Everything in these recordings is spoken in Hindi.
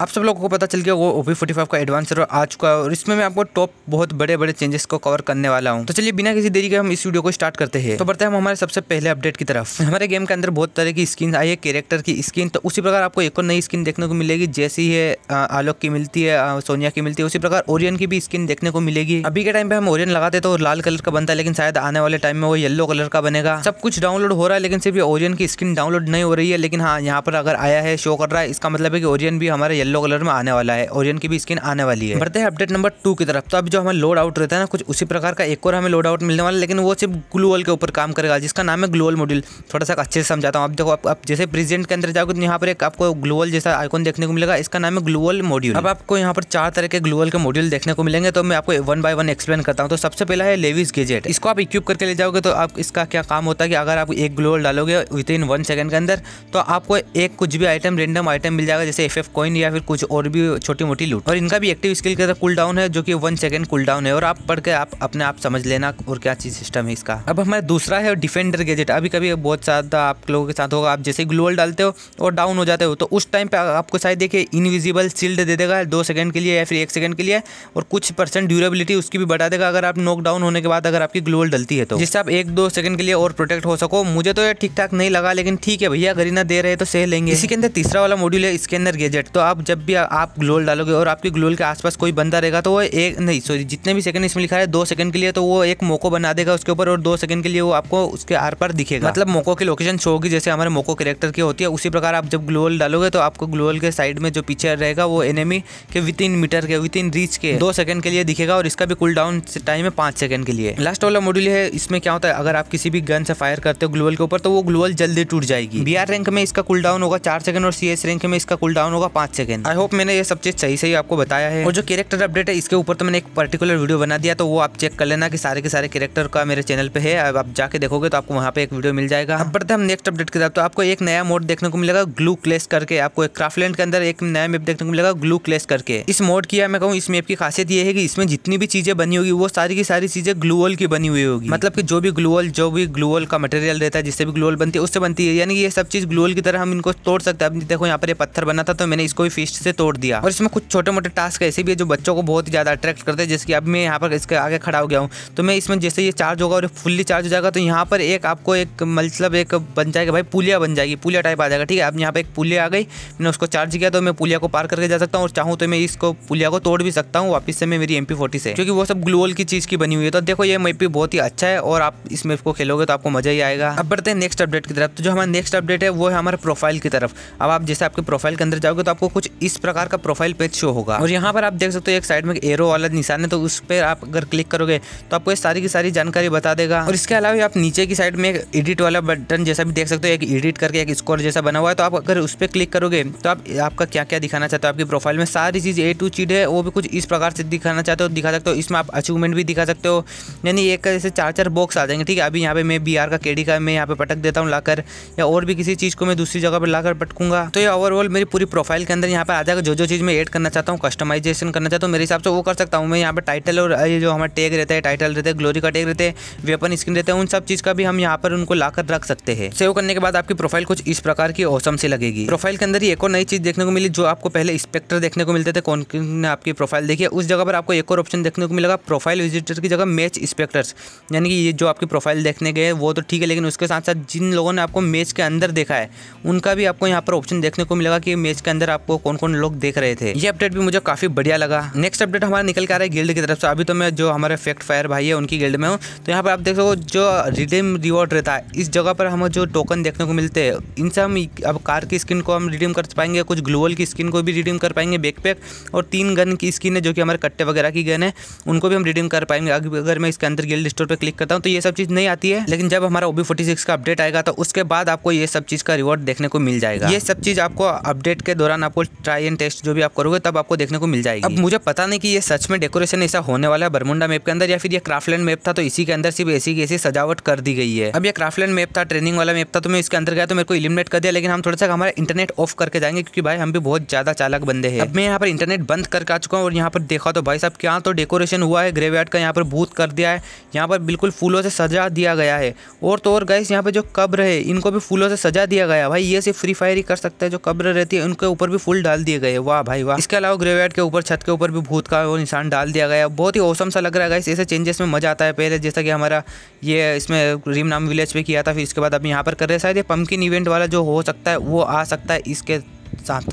आप सब लोगों को पता चल गया वो ओ फोर्टी फाइव का एडवांस सर्वर आ चुका है और इसमें मैं आपको टॉप बहुत बड़े बड़े चेंजेस को कवर करने वाला हूँ तो चलिए बिना किसी देरी के हम इस वीडियो को स्टार्ट करते हैं तो बढ़ते हैं हम हमारे सबसे पहले अपडेट की तरफ हमारे गेम के अंदर बहुत तरह की स्किन आई है कैरेक्टर की स्किन तो उसी प्रकार आपको एक और नई स्किन देखने को मिलेगी जैसी है आलोक की मिलती है सोनिया की मिलती है उसी प्रकार ओरियन की भी स्किन देखने को मिलेगी अभी के टाइम पे हम ओरियन लगाते तो लाल कलर का बनता है लेकिन शायद आने वाले टाइम में वो येलो कलर का बनेगा सब कुछ डाउनलोड हो रहा है लेकिन सिर्फ ओरियन की स्किन डाउनलोड नहीं हो रही है लेकिन हाँ यहाँ पर अगर आया है शो कर रहा है इसका मतलब है कि ओरियन भी हमारे येलो कलर में आने वाला है ओरियन की भी स्किन आने वाली है बढ़ते हैं अपडेट नंबर टू की तरफ तो अब जो हमें लोड आउट रहता है ना कुछ उसी प्रकार का एक और हमें लोड आउट मिलने वाला है लेकिन वो सिर्फ ग्लूअल के ऊपर काम करेगा जिसका नाम है ग्लोअल मॉड्यूल थोड़ा सा अच्छे से समझाता हूँ आप देखो आप, जैसे प्रेजेंट के अंदर जाओगे तो यहाँ पर एक आपको ग्लोअल जैसा आइकॉन देखने को मिलेगा इसका नाम है ग्लोअल मॉड्यूल अब आपको यहाँ पर चार तरह के ग्लोअल के मॉड्यूल देखने को मिलेंगे तो मैं आपको वन बाय वन एक्सप्लेन करता हूँ तो सबसे पहला है लेविस गेजेट इसको आप इक्विप करके ले जाओगे तो आप इसका क्या काम होता है कि अगर आप एक ग्लोअल डालोगे विद इन वन सेकंड के अंदर तो आपको एक कुछ भी आइटम रेंडम आइटम मिल जाएगा जैसे एफ एफ कॉइन या फिर फिर कुछ और भी छोटी मोटी लूट और इनका भी एक्टिव स्किल का कुल डाउन है जो कि वन सेकंड कुल डाउन है और आप पढ़ के आप अपने आप समझ लेना और क्या चीज सिस्टम है इसका अब हमारा दूसरा है डिफेंडर गैजेट अभी कभी बहुत ज्यादा आप लोगों के साथ होगा आप जैसे ग्लोअल डालते हो और डाउन हो जाते हो तो उस टाइम पे आपको शायद देखिए इनविजिबल शील्ड दे देगा दो सेकंड के लिए या फिर एक सेकंड के लिए और कुछ परसेंट ड्यूरेबिलिटी उसकी भी बढ़ा देगा अगर आप नॉक डाउन होने के बाद अगर आपकी ग्लोअल डलती है तो जिससे आप एक दो सेकंड के लिए और प्रोटेक्ट हो सको मुझे तो ये ठीक ठाक नहीं लगा लेकिन ठीक है भैया गरीना दे रहे तो सह लेंगे इसी के अंदर तीसरा वाला मॉड्यूल है इसके अंदर गैजेट तो आप जब भी आप ग्लोल डालोगे और आपके ग्लोल के आसपास कोई बंदा रहेगा तो वो एक नहीं सॉरी जितने भी सेकंड इसमें लिखा है दो सेकंड के लिए तो वो एक मोको बना देगा उसके ऊपर और दो सेकंड के लिए वो आपको उसके आर पर दिखेगा मतलब मोको की लोकेशन शो होगी जैसे हमारे मोको कैरेक्टर की होती है उसी प्रकार आप जब ग्लोल डालोगे तो आपको ग्लोल के साइड में जो पीछे रहेगा वो एनिमी के विद इन मीटर के विद इन रीच के दो सेकंड के लिए दिखेगा और इसका भी कुल डाउन टाइम है पांच सेकंड के लिए लास्ट वाला मॉड्यूल है इसमें क्या होता है अगर आप किसी भी गन से फायर करते हो ग्लोल के ऊपर तो वो ग्लोल जल्दी टूट जाएगी बी रैंक में इसका कुल डाउन होगा चार सेकंड और सी रैंक में इसका कुल डाउन होगा पांच सेकंड देन आई होप मैंने ये सब चीज़ सही सही आपको बताया है और जो कैरेक्टर अपडेट है इसके ऊपर तो मैंने एक पर्टिकुलर वीडियो बना दिया तो वो आप चेक कर लेना कि सारे के सारे कैरेक्टर का मेरे चैनल पे है अब आप जाके देखोगे तो आपको वहाँ पे एक वीडियो मिल जाएगा अब बढ़ते हम नेक्स्ट अपडेट की तरफ तो आपको एक नया मोड देखने को मिलेगा ग्लू क्लेस करके आपको एक क्राफ्टलैंड के अंदर एक नया मैप देखने को मिलेगा ग्लू क्लेस करके इस मोड की मैं कहूँ इस मैप की खासियत ये है कि इसमें जितनी भी चीजें बनी होगी वो सारी की सारी चीजें ग्लूअल की बनी हुई होगी मतलब कि जो भी ग्लूअल जो भी ग्लूअल का मटेरियल रहता है जिससे भी ग्लूअल बनती है उससे बनती है यानी ये सब चीज ग्लूअल की तरह हम इनको तोड़ सकते हैं अब देखो यहाँ पर ये पत्थर बना था तो मैंने इसको भी फिस्ट से तोड़ दिया और इसमें कुछ छोटे मोटे टास्क ऐसे भी है जो बच्चों को बहुत ही ज़्यादा अट्रैक्ट करते हैं जैसे कि अब मैं यहाँ पर इसके आगे खड़ा हो गया हूँ तो मैं इसमें जैसे ये चार्ज होगा और फुल्ली चार्ज हो जाएगा तो यहाँ पर एक आपको एक मतलब एक बन जाएगा भाई पुलिया बन जाएगी पुलिया टाइप आ जाएगा ठीक है अब यहाँ पर एक पुलिया आ गई मैंने उसको चार्ज किया तो मैं पुलिया को पार करके जा सकता हूँ और चाहूँ तो मैं इसको पुलिया को तोड़ भी सकता हूँ वापस से मैं मेरी एम से क्योंकि वो सब ग्लोअल की चीज़ की बनी हुई है तो देखो ये मैप बहुत ही अच्छा है और आप इस मैप को खेलोगे तो आपको मज़ा ही आएगा अब बढ़ते हैं नेक्स्ट अपडेट की तरफ तो जो हमारा नेक्स्ट अपडेट है वो है हमारे प्रोफाइल की तरफ अब आप जैसे आपके प्रोफाइल के अंदर जाओगे तो आपको कुछ इस प्रकार का प्रोफाइल पेज शो होगा और यहाँ पर आप देख सकते हो एक साइड में एरो वाला निशान है तो उस पर आप अगर क्लिक करोगे तो आपको सारी की सारी जानकारी बता देगा और इसके अलावा आप नीचे की साइड में एक एडिट वाला बटन जैसा भी देख सकते हो एक एडिट करके एक स्कोर जैसा बना हुआ है तो आप अगर उस पर क्लिक करोगे तो आप आपका क्या क्या दिखाना चाहते हो आपकी प्रोफाइल में सारी चीज़ ए टू चीड है वो भी कुछ इस प्रकार से दिखाना चाहते हो दिखा सकते हो इसमें आप अचीवमेंट भी दिखा सकते हो यानी एक जैसे चार चार बॉक्स आ जाएंगे ठीक है अभी यहाँ पे मैं बिहार का केडी का मैं यहाँ पे पटक देता हूँ लाकर या और भी किसी चीज़ को मैं दूसरी जगह पर लाकर पटकूंगा तो ये ओवरऑल मेरी पूरी प्रोफाइल के अंदर यहाँ पर आ जाएगा जो जो चीज़ मैं ऐड करना चाहता हूँ कस्टमाइजेशन करना चाहता हूँ मेरे हिसाब से वो कर सकता हूँ मैं यहाँ पर टाइटल और ये जो हमारे टैग रहता है टाइटल रहते हैं ग्लोरी का टैग रहते हैं वेपन स्क्रीन रहते हैं उन सब चीज़ का भी हम यहाँ पर उनको लाकर रख सकते हैं सेव करने के बाद आपकी प्रोफाइल कुछ इस प्रकार की औसम से लगेगी प्रोफाइल के अंदर ही एक और नई चीज़ देखने को मिली जो आपको पहले स्पेक्टर देखने को मिलते थे कौन ने आपकी प्रोफाइल देखी उस जगह पर आपको एक और ऑप्शन देखने को मिलेगा प्रोफाइल विजिटर की जगह मैच स्पेक्टर्स यानी कि ये जो आपकी प्रोफाइल देखने गए वो तो ठीक है लेकिन उसके साथ साथ जिन लोगों ने आपको मैच के अंदर देखा है उनका भी आपको यहाँ पर ऑप्शन देखने को मिलेगा कि मैच के अंदर आपको कौन कौन लोग देख रहे थे ये अपडेट भी मुझे काफी बढ़िया लगा नेक्स्ट अपडेट हमारा निकल के आ रहा है गिल्ड की तरफ से अभी तो मैं जो हमारे फैक्ट फायर भाई है उनकी गिल्ड में हूँ तो यहाँ पर आप देख सको जो रिडीम रिवॉर्ड रहता है इस जगह पर हमें जो टोकन देखने को मिलते हैं इनसे हम अब कार की स्किन को हम रिडीम कर पाएंगे कुछ ग्लोवल की स्किन को भी रिडीम कर पाएंगे बैकपैक और तीन गन की स्किन है जो कि हमारे कट्टे वगैरह की गन है उनको भी हम रिडीम कर पाएंगे अगर मैं इसके अंदर गिल्ड स्टोर पर क्लिक करता हूँ तो ये सब चीज़ नहीं आती है लेकिन जब हमारा ओबी फोर्टी का अपडेट आएगा तो उसके बाद आपको ये सब चीज़ का रिवॉर्ड देखने को मिल जाएगा ये सब चीज़ आपको अपडेट के दौरान आपको ट्राई एंड टेस्ट जो भी आप करोगे तब आपको देखने को मिल जाएगी अब मुझे पता नहीं कि ये सच में डेकोरेशन ऐसा होने वाला है बरमुंडा मैप के अंदर या फिर ये क्राफ्टलैंड मैप था तो इसी के अंदर सिर्फ ऐसी ऐसी सजावट कर दी गई है अब ये क्राफ्टलैंड मैप था ट्रेनिंग वाला मैप था तो मैं इसके अंदर गया तो मेरे को इलिमिनेट कर दिया लेकिन हम थोड़ा सा हमारा इंटरनेट ऑफ करके जाएंगे क्योंकि भाई हम भी बहुत ज्यादा चालक बंदे हैं मैं यहाँ पर इंटरनेट बंद करके आ चुका हूँ और यहाँ पर देखा तो भाई साहब क्या तो डेकोरेशन हुआ है ग्रेवयार्ड का यहाँ पर बूथ कर दिया है यहाँ पर बिल्कुल फूलों से सजा दिया गया है और तो और गैस यहाँ पर जो कब्र है इनको भी फूलों से सजा दिया गया भाई ये सिर्फ फ्री फायर ही कर सकते हैं जो कब्र रहती है उनके ऊपर भी फूल डाल डाल दिए गए वाह भाई वाह इसके अलावा ग्रेवयार्ड के ऊपर छत के ऊपर भी भूत का वो निशान डाल दिया गया बहुत ही औसम सा लग रहा है ऐसे चेंजेस में मजा आता है पहले जैसा कि हमारा ये इसमें रीम नाम विलेज पे किया था फिर इसके बाद अब यहाँ पर कर रहे शायद ये पंकिन इवेंट वाला जो हो सकता है वो आ सकता है इसके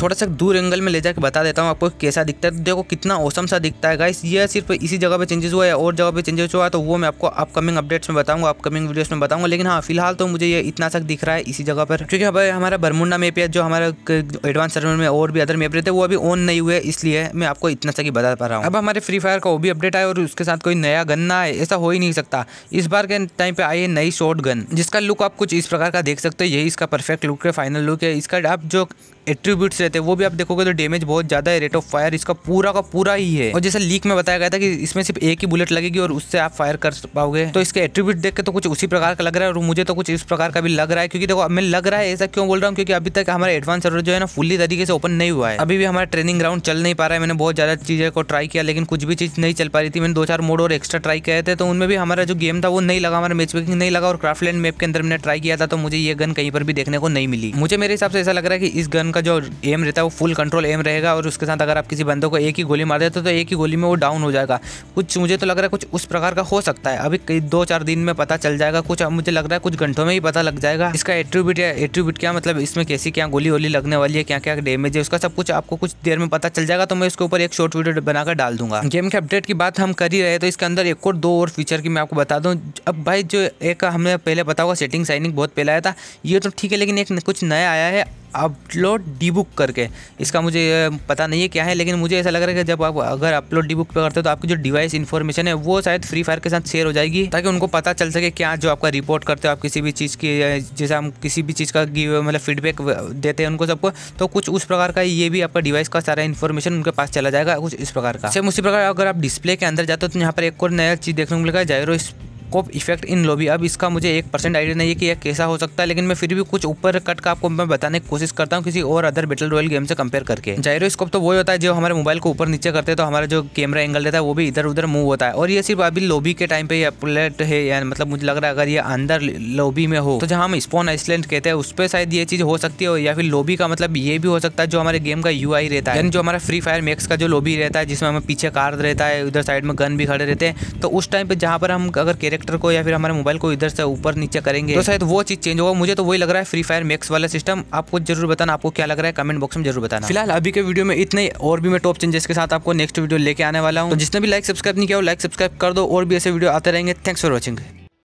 थोड़ा सा दूर एंगल में ले जाकर बता देता हूँ आपको कैसा दिखता है देखो कितना औसम सा दिखता है गाइस ये सिर्फ इसी जगह पे चेंजेस हुआ है और जगह पे चेंजेस हुआ है तो वो मैं आपको अपकमिंग अपडेट्स में बताऊंगा अपकमिंग वीडियोस में बताऊंगा लेकिन हाँ फिलहाल तो मुझे ये इतना सा दिख रहा है इसी जगह पर क्योंकि हमारे हमारा बरमुंडा मेप है जो हमारा एडवांस सर्वर में और भी अदर मेप रहते वो अभी ऑन नहीं हुए इसलिए मैं आपको इतना सा ही बता पा रहा हूँ अब हमारे फ्री फायर का वो भी अपडेट आया और उसके साथ कोई नया गन ना आए ऐसा हो ही नहीं सकता इस बार के टाइम पे आई है नई शॉर्ट गन जिसका लुक आप कुछ इस प्रकार का देख सकते हो यही इसका परफेक्ट लुक है फाइनल लुक है इसका आप जो एट्रीब्यूट्स रहते हैं वो भी आप देखोगे तो डैमेज बहुत ज़्यादा है रेट ऑफ फायर इसका पूरा का पूरा ही है और जैसे लीक में बताया गया था कि इसमें सिर्फ एक ही बुलेट लगेगी और उससे आप फायर कर पाओगे तो इसके एट्रीब्यूट देख के तो कुछ उसी प्रकार का लग रहा है और मुझे तो कुछ इस प्रकार का भी लग रहा है क्योंकि देखो मैं लग रहा है ऐसा क्यों बोल रहा हूँ क्योंकि अभी तक हमारा एडवांस सर्वर जो है ना फुल्ली तरीके से ओपन नहीं हुआ है अभी भी हमारा ट्रेनिंग ग्राउंड चल नहीं पा रहा है मैंने बहुत ज़्यादा चीज़ें को ट्राई किया लेकिन कुछ भी चीज़ नहीं चल पा रही थी मैंने दो चार मोड और एक्स्ट्रा ट्राई किए थे तो उनमें भी हमारा जो गेम था वो नहीं लगा हमारा मैच मेकिंग नहीं लगा और क्राफ्ट लैंड मैप के अंदर मैंने ट्राई किया था तो मुझे ये गन कहीं पर भी देखने को नहीं मिली मुझे मेरे हिसाब से ऐसा लग रहा है कि इस गन उनका जो एम रहता है वो फुल कंट्रोल एम रहेगा और उसके साथ अगर आप किसी बंदों को एक ही गोली मार देते हो तो एक ही गोली में वो डाउन हो जाएगा कुछ मुझे तो लग रहा है कुछ उस प्रकार का हो सकता है अभी कई दो चार दिन में पता चल जाएगा कुछ मुझे लग रहा है कुछ घंटों में ही पता लग जाएगा इसका एट्रीब्यूट या एट्रीब्यूट क्या मतलब इसमें कैसी क्या गोली वोली लगने वाली है क्या क्या डेमेज है उसका सब कुछ आपको कुछ देर में पता चल जाएगा तो मैं इसके ऊपर एक शॉर्ट वीडियो बनाकर डाल दूंगा गेम के अपडेट की बात हम कर ही रहे तो इसके अंदर एक और दो और फीचर की मैं आपको बता दूँ अब भाई जो एक हमने पहले पता होगा सेटिंग साइनिंग बहुत पहले आया था ये तो ठीक है लेकिन एक कुछ नया आया है अपलोड डीबुक करके इसका मुझे पता नहीं है क्या है लेकिन मुझे ऐसा लग रहा है कि जब आप अगर अपलोड डीबुक करते हो तो आपकी जो डिवाइस इन्फॉर्मेशन है वो शायद फ्री फायर के साथ शेयर हो जाएगी ताकि उनको पता चल सके क्या जो आपका रिपोर्ट करते हो आप किसी भी चीज़ की जैसे हम किसी भी चीज़ का मतलब फीडबैक देते हैं उनको सबको तो कुछ उस प्रकार का ये भी आपका डिवाइस का सारा इन्फॉर्मेशन उनके पास चला जाएगा कुछ इस प्रकार का अच्छा, सेम उसी प्रकार अगर आप डिस्प्ले के अंदर जाते हो तो यहाँ पर एक और नया चीज़ देखने को मिलेगा gyroscope effect in lobby अब इसका मुझे एक परसेंट आइडिया नहीं है कि यह कैसा हो सकता है लेकिन मैं फिर भी कुछ ऊपर कट का आपको मैं बताने की कोशिश करता हूँ किसी और अदर बेटल रॉयल गेम से कंपेयर करके जायरोस्कोप तो वही होता है जो हमारे मोबाइल को ऊपर नीचे करते हैं तो हमारा जो कैमरा एंगल रहता है वो भी इधर उधर मूव होता है और ये सिर्फ अभी लॉबी के टाइम पे अपलेट है या मतलब मुझे लग रहा है अगर ये अंदर लॉबी में हो तो जहाँ हम स्पॉन आइसलैंड कहते हैं उस पर शायद ये चीज़ हो सकती है या फिर लॉबी का मतलब ये भी हो सकता है जो हमारे गेम का यू रहता है जो हमारा फ्री फायर मैक्स का जो लॉबी रहता है जिसमें हमें पीछे कार रहता है उधर साइड में गन भी खड़े रहते हैं तो उस टाइम पर जहाँ पर हम अगर कैरेक्टर हेलीकॉप्टर को या फिर हमारे मोबाइल को इधर से ऊपर नीचे करेंगे तो शायद वो चीज चेंज होगा मुझे तो वही लग रहा है फ्री फायर मैक्स वाला सिस्टम आपको जरूर बताना आपको क्या लग रहा है कमेंट बॉक्स में जरूर बताना फिलहाल अभी के वीडियो में इतने और भी मैं टॉप चेंजेस के साथ आपको नेक्स्ट वीडियो लेके आने वाला हूँ तो जिसने भी लाइक सब्सक्राइब नहीं किया लाइक सब्सक्राइब कर दो और भी ऐसे वीडियो आते रहेंगे थैंक्स फॉर वॉचिंग